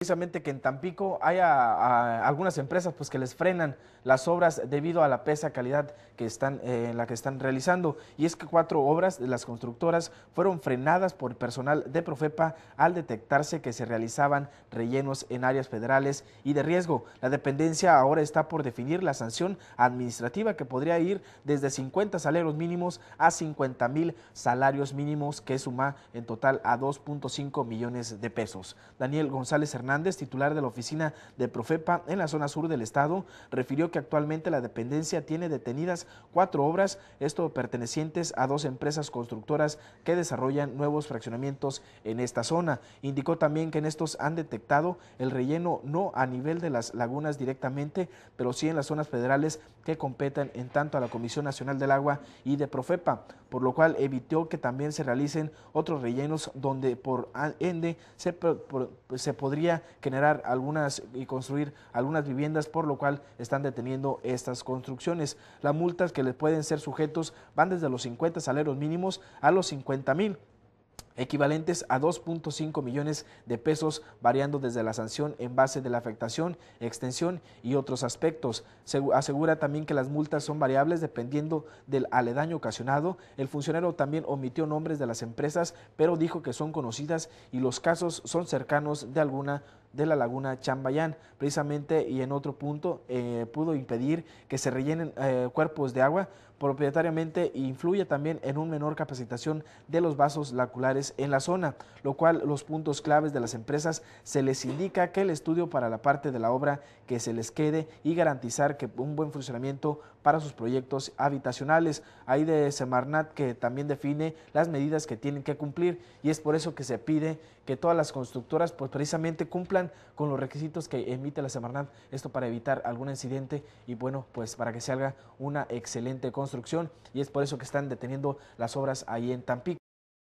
precisamente que en Tampico haya algunas empresas pues que les frenan las obras debido a la pesa calidad que están eh, en la que están realizando y es que cuatro obras de las constructoras fueron frenadas por personal de Profepa al detectarse que se realizaban rellenos en áreas federales y de riesgo. La dependencia ahora está por definir la sanción administrativa que podría ir desde 50 salarios mínimos a 50 mil salarios mínimos que suma en total a 2.5 millones de pesos. Daniel González Hernández Hernández, titular de la oficina de Profepa en la zona sur del estado, refirió que actualmente la dependencia tiene detenidas cuatro obras, esto pertenecientes a dos empresas constructoras que desarrollan nuevos fraccionamientos en esta zona. Indicó también que en estos han detectado el relleno no a nivel de las lagunas directamente, pero sí en las zonas federales que competen en tanto a la Comisión Nacional del Agua y de Profepa por lo cual evitó que también se realicen otros rellenos donde por ende se, pues, se podría generar algunas y construir algunas viviendas, por lo cual están deteniendo estas construcciones. Las multas que les pueden ser sujetos van desde los 50 salarios mínimos a los 50 mil equivalentes a 2.5 millones de pesos, variando desde la sanción en base de la afectación, extensión y otros aspectos. asegura también que las multas son variables dependiendo del aledaño ocasionado. El funcionario también omitió nombres de las empresas, pero dijo que son conocidas y los casos son cercanos de alguna de la laguna Chambayán. Precisamente y en otro punto eh, pudo impedir que se rellenen eh, cuerpos de agua propietariamente influye también en un menor capacitación de los vasos laculares en la zona, lo cual los puntos claves de las empresas se les indica que el estudio para la parte de la obra que se les quede y garantizar que un buen funcionamiento para sus proyectos habitacionales. Hay de Semarnat que también define las medidas que tienen que cumplir y es por eso que se pide que todas las constructoras pues precisamente cumplan con los requisitos que emite la Semarnat, esto para evitar algún incidente y bueno, pues para que se haga una excelente construcción y es por eso que están deteniendo las obras ahí en Tampico.